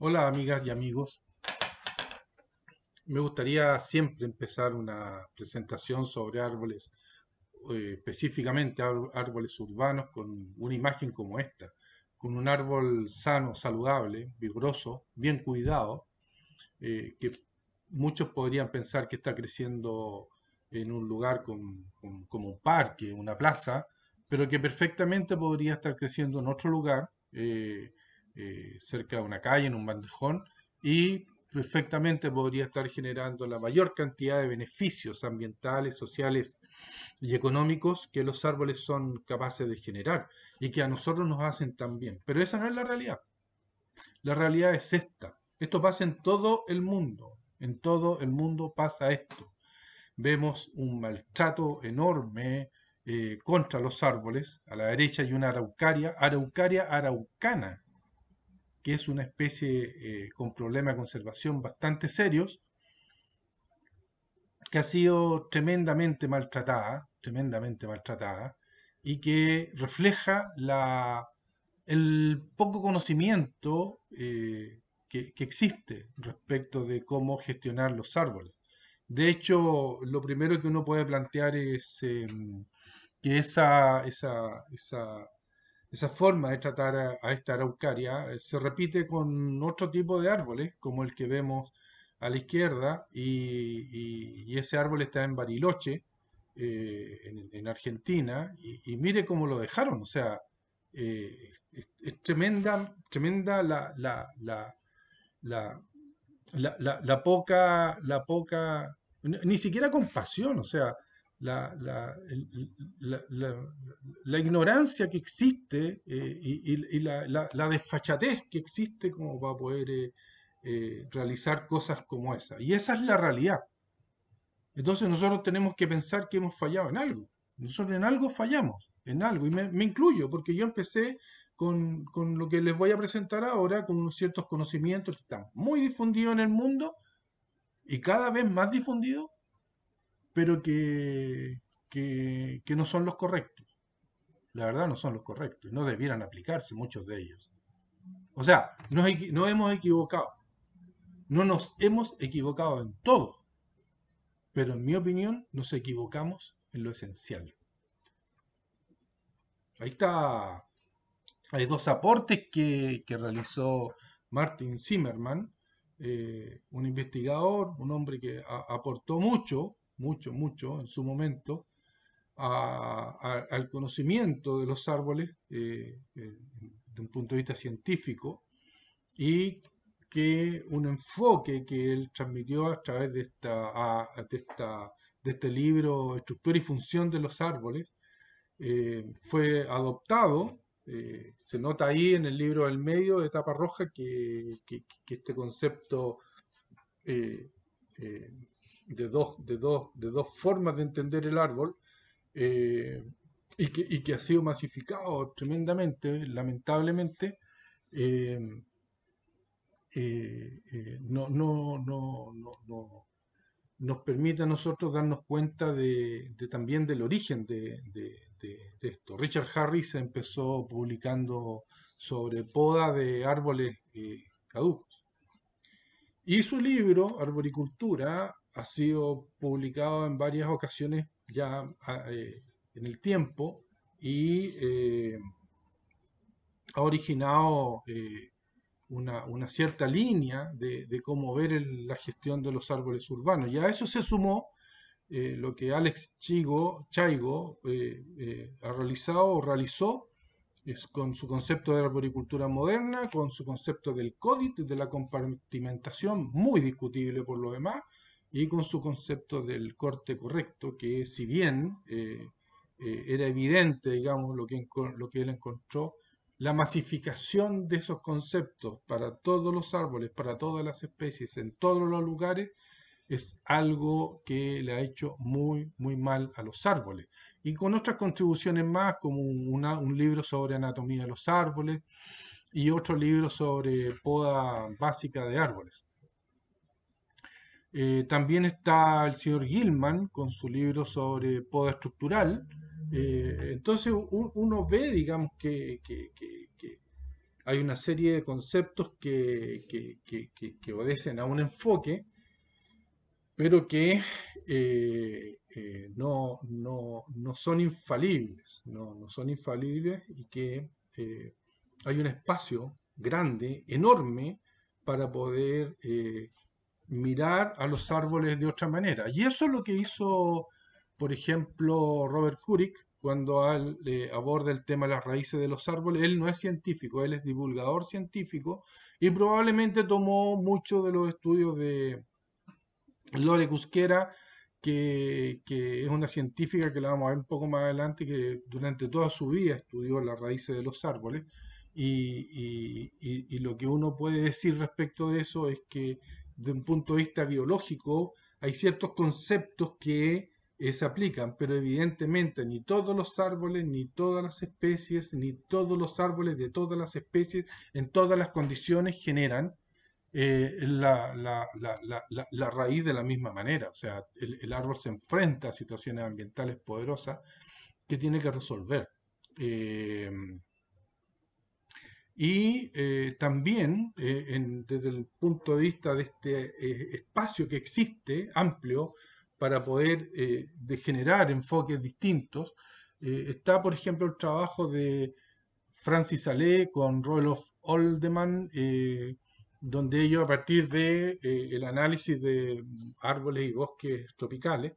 Hola amigas y amigos. Me gustaría siempre empezar una presentación sobre árboles, eh, específicamente árboles urbanos, con una imagen como esta, con un árbol sano, saludable, vigoroso, bien cuidado, eh, que muchos podrían pensar que está creciendo en un lugar como un parque, una plaza, pero que perfectamente podría estar creciendo en otro lugar. Eh, eh, cerca de una calle, en un bandejón, y perfectamente podría estar generando la mayor cantidad de beneficios ambientales, sociales y económicos que los árboles son capaces de generar y que a nosotros nos hacen tan bien. Pero esa no es la realidad. La realidad es esta. Esto pasa en todo el mundo. En todo el mundo pasa esto. Vemos un maltrato enorme eh, contra los árboles. A la derecha hay una araucaria, araucaria araucana, que es una especie eh, con problemas de conservación bastante serios, que ha sido tremendamente maltratada, tremendamente maltratada, y que refleja la, el poco conocimiento eh, que, existe respecto de cómo gestionar los árboles. De hecho, lo primero que uno puede plantear es em, que esa esa forma de tratar a, esta araucaria eh, se repite con otro tipo de árboles, como el que vemos a la izquierda, y, ese árbol está en Bariloche, eh, en, Argentina, y, mire cómo lo dejaron, o sea, eh, es, tremenda, tremenda la, la, la, la, poca, la poca, ni, ni siquiera compasión, o sea, la, la, ignorancia que existe eh, y, la, desfachatez que existe como para poder eh, eh, realizar cosas como esa. Y esa es la realidad. Entonces nosotros tenemos que pensar que hemos fallado en algo. Nosotros en algo fallamos, en algo. Y me, incluyo, porque yo empecé con, con, lo que les voy a presentar ahora, con unos ciertos conocimientos que están muy difundidos en el mundo y cada vez más difundidos pero que, no son los correctos. La verdad no son los correctos, no debieran aplicarse muchos de ellos. O sea, no hemos equivocado, no nos hemos equivocado en todo, pero en mi opinión nos equivocamos en lo esencial. Ahí está, hay dos aportes que, realizó Martin Zimmerman, eh, un investigador, un hombre que aportó mucho mucho, mucho en su momento al conocimiento de los árboles eh, eh, de un punto de vista científico y que un enfoque que él transmitió a través de, esta, este libro Estructura y Función de los Árboles eh, fue adoptado. se nota ahí en el libro del medio, de tapa roja, que, este concepto de dos, de dos, de dos formas de entender el árbol eh, y, que, ha sido masificado tremendamente, lamentablemente, eh, eh, no, no, no, no, nos permite a nosotros darnos cuenta de, también del origen de, de, esto. Richard Harris empezó publicando sobre poda de árboles caducos. Y su libro, Arboricultura, ha sido publicado en varias ocasiones ya ah, eh, en el tiempo y eh, ha originado eh, una, cierta línea de, cómo ver la gestión de los árboles urbanos. Y a eso se sumó lo que Alex Chigo, Chaigo ha realizado o realizó con su concepto de arboricultura moderna, con su concepto del CODIT, de la compartimentación, muy discutible por lo demás, y con su concepto del corte correcto, que si bien eh, eh, era evidente, digamos, lo que, lo que él encontró, la masificación de esos conceptos para todos los árboles, para todas las especies, en todos los lugares, es algo que le ha hecho muy, muy mal a los árboles. Y con otras contribuciones más, como un libro sobre anatomía de los árboles y otro libro sobre poda básica de árboles. Eh, también está el señor Gilman con su libro sobre poda estructural. Eh, entonces uno ve, digamos, que, hay una serie de conceptos que, obedecen a un enfoque, pero que eh, no, son infalibles, no, no, son infalibles y que hay un espacio grande, enorme, para poder mirar a los árboles de otra manera. Y eso es lo que hizo, por ejemplo, Robert Kurik cuando aborda el tema de las raíces de los árboles. Él no es científico, él es divulgador científico y probablemente tomó muchos de los estudios de Lore Cusquera, que, es una científica que la vamos a ver un poco más adelante, que durante toda su vida estudió las raíces de los árboles. y lo que uno puede decir respecto de eso es que de un punto de vista biológico, hay ciertos conceptos que eh, se aplican, pero evidentemente ni todos los árboles, ni todas las especies, ni todos los árboles de todas las especies, en todas las condiciones generan eh, la, raíz de la misma manera. O sea, el, árbol se enfrenta a situaciones ambientales poderosas que tiene que resolver. Eh, y eh, también eh, desde el punto de vista de este eh, espacio que existe amplio para poder generar enfoques distintos, está por ejemplo el trabajo de Francis Allais con Rolof Oldeman, donde ellos a partir de el análisis de árboles y bosques tropicales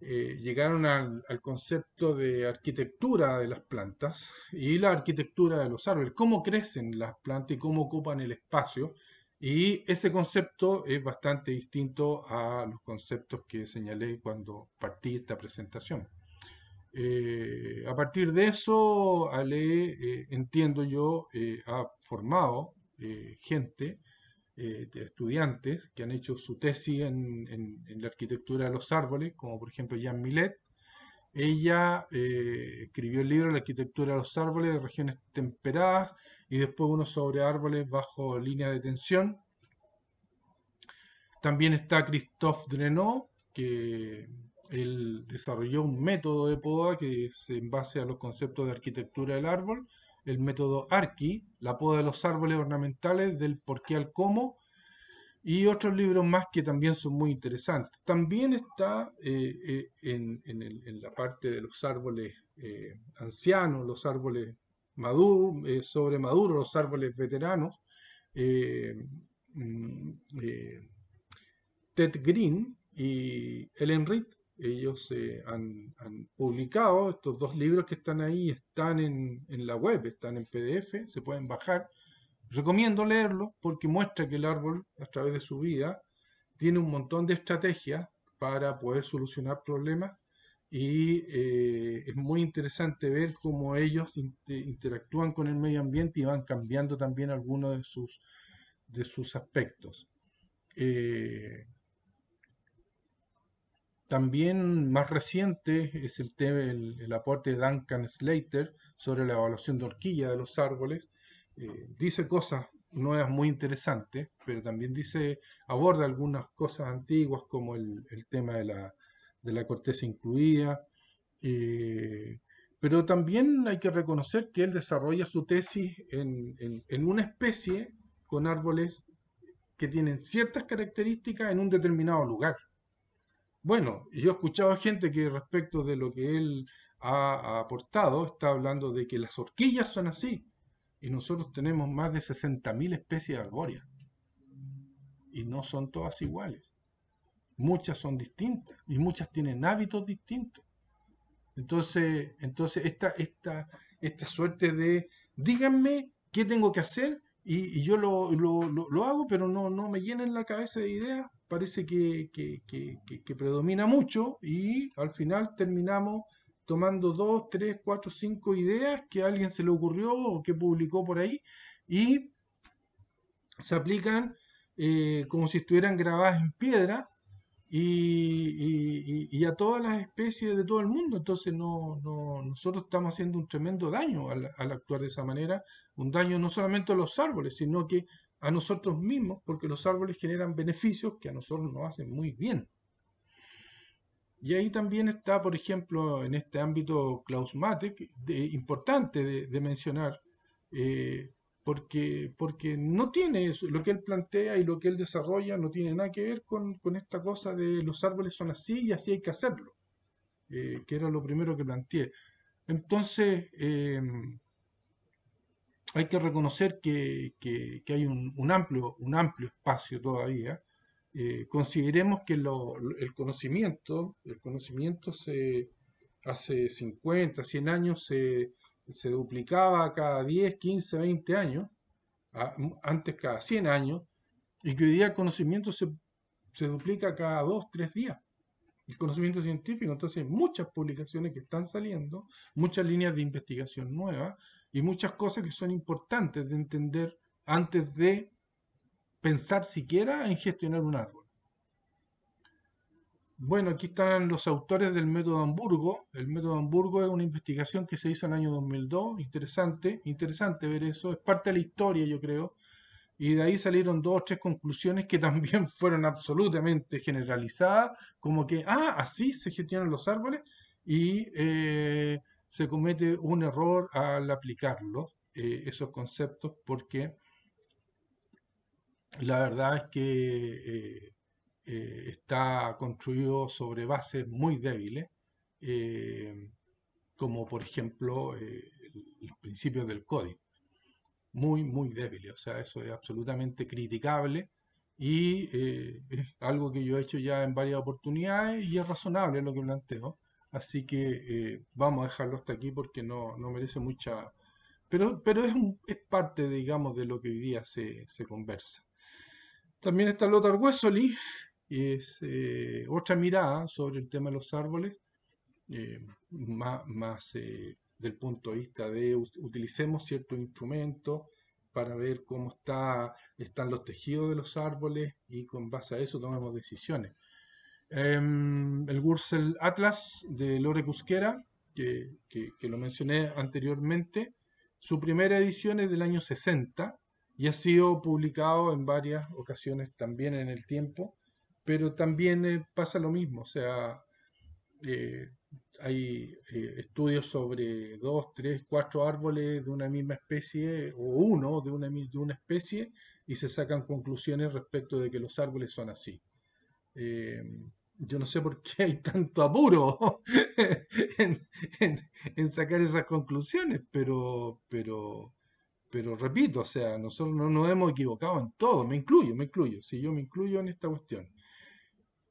eh, llegaron al, concepto de arquitectura de las plantas y la arquitectura de los árboles, cómo crecen las plantas y cómo ocupan el espacio. Y ese concepto es bastante distinto a los conceptos que señalé cuando partí esta presentación. Eh, a partir de eso, Ale, eh, entiendo yo, ha formado gente eh, estudiantes que han hecho su tesis en, la arquitectura de los árboles, como por ejemplo Jean Millet. Ella eh, escribió el libro La arquitectura de los árboles de regiones temperadas y después uno sobre árboles bajo línea de tensión. También está Christophe Drenot, que él desarrolló un método de poda que es en base a los conceptos de arquitectura del árbol el método Arqui, La poda de los árboles ornamentales, del por qué al cómo, y otros libros más que también son muy interesantes. También está eh, eh, en, la parte de los árboles eh, ancianos, los árboles maduros, sobre maduros, los árboles veteranos. Mm, Ted Green y Ellen Reed ellos eh, han, publicado estos dos libros que están ahí, están en, la web, están en PDF, se pueden bajar. Recomiendo leerlo porque muestra que el árbol, a través de su vida, tiene un montón de estrategias para poder solucionar problemas y eh, es muy interesante ver cómo ellos eh, interactúan con el medio ambiente y van cambiando también algunos de sus, de sus aspectos. Eh, también más reciente es el, tema, el, aporte de Duncan Slater sobre la evaluación de horquilla de los árboles. Eh, dice cosas nuevas muy interesantes, pero también dice, aborda algunas cosas antiguas como el, tema de la, corteza incluida. Eh, pero también hay que reconocer que él desarrolla su tesis en una especie con árboles que tienen ciertas características en un determinado lugar. Bueno, yo he escuchado a gente que respecto de lo que él ha aportado, está hablando de que las horquillas son así. Y nosotros tenemos más de 60.000 especies de arbóreas. Y no son todas iguales. Muchas son distintas y muchas tienen hábitos distintos. Entonces, entonces esta, esta, esta suerte de, díganme qué tengo que hacer y, yo lo, lo, hago, pero no, no me llenen la cabeza de ideas parece que, predomina mucho y al final terminamos tomando dos, tres, cuatro, cinco ideas que a alguien se le ocurrió o que publicó por ahí y se aplican eh, como si estuvieran grabadas en piedra y, a todas las especies de todo el mundo. Entonces no, no nosotros estamos haciendo un tremendo daño al, actuar de esa manera, un daño no solamente a los árboles, sino que a nosotros mismos porque los árboles generan beneficios que a nosotros nos hacen muy bien. Y ahí también está, por ejemplo, en este ámbito Klaus Matek, de, importante de, mencionar, eh, porque, porque no tiene lo que él plantea y lo que él desarrolla no tiene nada que ver con, esta cosa de los árboles son así y así hay que hacerlo, eh, que era lo primero que planteé. Entonces, eh, hay que reconocer que, hay un, amplio, un amplio espacio todavía. Eh, consideremos que el conocimiento, el conocimiento se, hace 50, 100 años se, duplicaba cada 10, 15, 20 años, antes cada 100 años, y que hoy día el conocimiento se, se duplica cada 2, 3 días el conocimiento científico. Entonces hay muchas publicaciones que están saliendo, muchas líneas de investigación nuevas y muchas cosas que son importantes de entender antes de pensar siquiera en gestionar un árbol. Bueno, aquí están los autores del método Hamburgo. El método Hamburgo es una investigación que se hizo en el año 2002. Interesante, interesante ver eso. Es parte de la historia, yo creo, y de ahí salieron dos o tres conclusiones que también fueron absolutamente generalizadas, como que, ah, así se gestionan los árboles y eh, se comete un error al aplicarlos, eh, esos conceptos, porque la verdad es que eh, está construido sobre bases muy débiles, como por ejemplo los principios del código muy, muy débil. O sea, eso es absolutamente criticable y eh, es algo que yo he hecho ya en varias oportunidades y es razonable lo que planteo. Así que eh, vamos a dejarlo hasta aquí porque no, merece mucha... Pero, pero es, es parte, digamos, de lo que hoy día se, conversa. También está Lothar Wessoli, es eh, otra mirada sobre el tema de los árboles, más, más del punto de vista de utilicemos cierto instrumento para ver cómo está, están los tejidos de los árboles y con base a eso tomamos decisiones. Em, el Wurzel Atlas de Lore Cusquera, que, que, lo mencioné anteriormente, su primera edición es del año 60 y ha sido publicado en varias ocasiones también en el tiempo, pero también eh, pasa lo mismo, o sea, eh, hay eh, estudios sobre dos, tres, cuatro árboles de una misma especie o uno de una, de una especie y se sacan conclusiones respecto de que los árboles son así. Eh, yo no sé por qué hay tanto apuro en, en, sacar esas conclusiones, pero, pero, pero repito, o sea, nosotros no nos hemos equivocado en todo, me incluyo, me incluyo, si yo me incluyo en esta cuestión,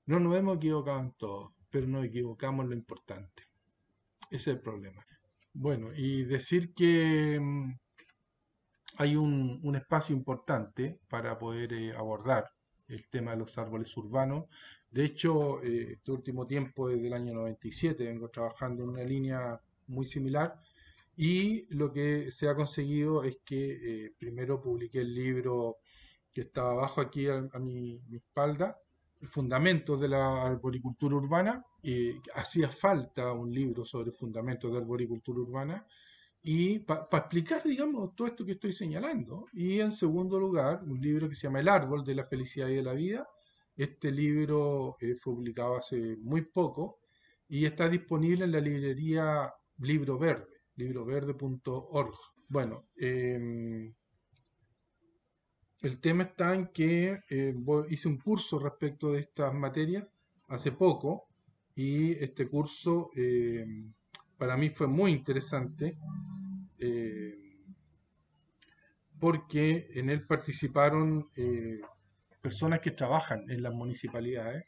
no nos hemos equivocado en todo pero nos equivocamos en lo importante. Ese es el problema. Bueno, y decir que mm, hay un, espacio importante para poder eh, abordar el tema de los árboles urbanos. De hecho, eh, este último tiempo, desde el año 97, vengo trabajando en una línea muy similar y lo que se ha conseguido es que eh, primero publiqué el libro que estaba abajo aquí a, mi espalda, fundamentos de la arboricultura urbana, y hacía falta un libro sobre fundamentos de arboricultura urbana y para explicar, digamos, todo esto que estoy señalando. Y en segundo lugar, un libro que se llama El árbol de la felicidad y de la vida. Este libro eh, fue publicado hace muy poco y está disponible en la librería Libro Verde, libroverde.org. Bueno, eh, el tema está en que eh, hice un curso respecto de estas materias hace poco y este curso eh, para mí fue muy interesante eh, porque en él participaron personas que trabajan en las municipalidades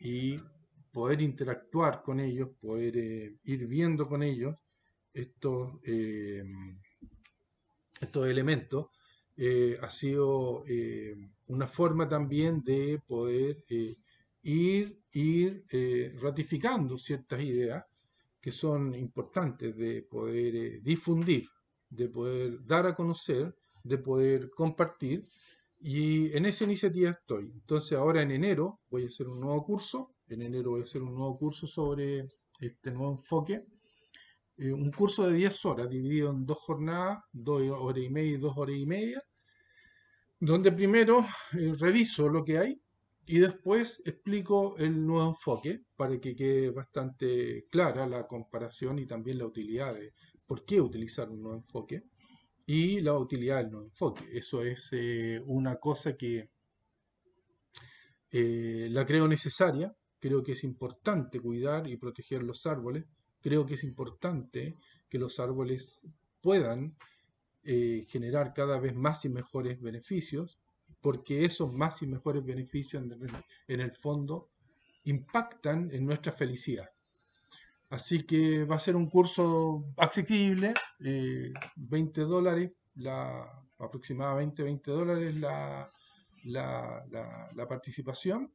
y poder interactuar con ellos, poder ir viendo con ellos estos, estos elementos eh, ha sido eh, una forma también de poder eh, ir, ir ratificando ciertas ideas que son importantes de poder difundir, de poder dar a conocer, de poder compartir. Y en esa iniciativa estoy. Entonces ahora en enero voy a hacer un nuevo curso. En enero voy a hacer un nuevo curso sobre este nuevo enfoque eh, un curso de 10 horas dividido en dos jornadas, dos horas y media y dos horas y media, donde primero eh, reviso lo que hay y después explico el nuevo enfoque para que quede bastante clara la comparación y también la utilidad de por qué utilizar un nuevo enfoque y la utilidad del nuevo enfoque. Eso es eh, una cosa que la creo necesaria, creo que es importante cuidar y proteger los árboles Creo que es importante que los árboles puedan eh, generar cada vez más y mejores beneficios, porque esos más y mejores beneficios en el, fondo impactan en nuestra felicidad. Así que va a ser un curso accesible, 20 eh, aproximadamente 20 dólares la, la, participación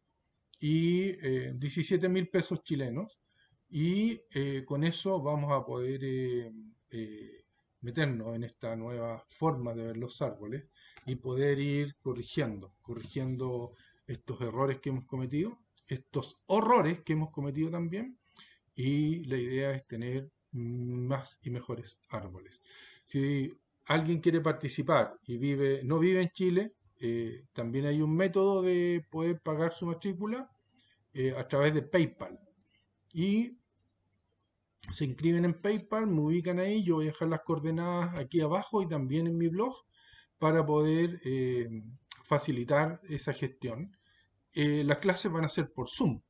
y 17 eh, mil pesos chilenos y eh, con eso vamos a poder eh, eh, meternos en esta nueva forma de ver los árboles y poder ir corrigiendo, corrigiendo estos errores que hemos cometido, estos horrores que hemos cometido también y la idea es tener más y mejores árboles. Si alguien quiere participar y vive, no vive en Chile, también hay un método de poder pagar su matrícula a través de PayPal y se inscriben en PayPal, me ubican ahí, yo voy a dejar las coordenadas aquí abajo y también en mi blog para poder eh, facilitar esa gestión. Eh, las clases van a ser por Zoom,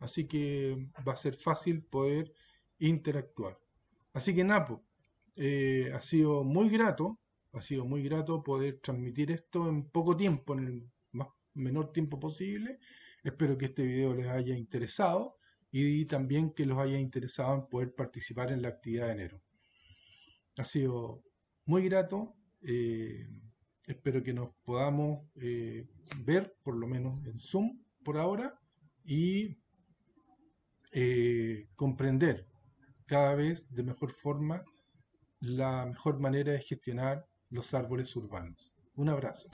así que va a ser fácil poder interactuar. Así que Napo, pues, eh, ha sido muy grato, ha sido muy grato poder transmitir esto en poco tiempo, en el menor tiempo posible. Espero que este video les haya interesado y también que los haya interesado en poder participar en la actividad de enero. Ha sido muy grato. Eh, espero que nos podamos eh, ver, por lo menos en Zoom por ahora, y eh, comprender cada vez de mejor forma la mejor manera de gestionar los árboles urbanos. Un abrazo.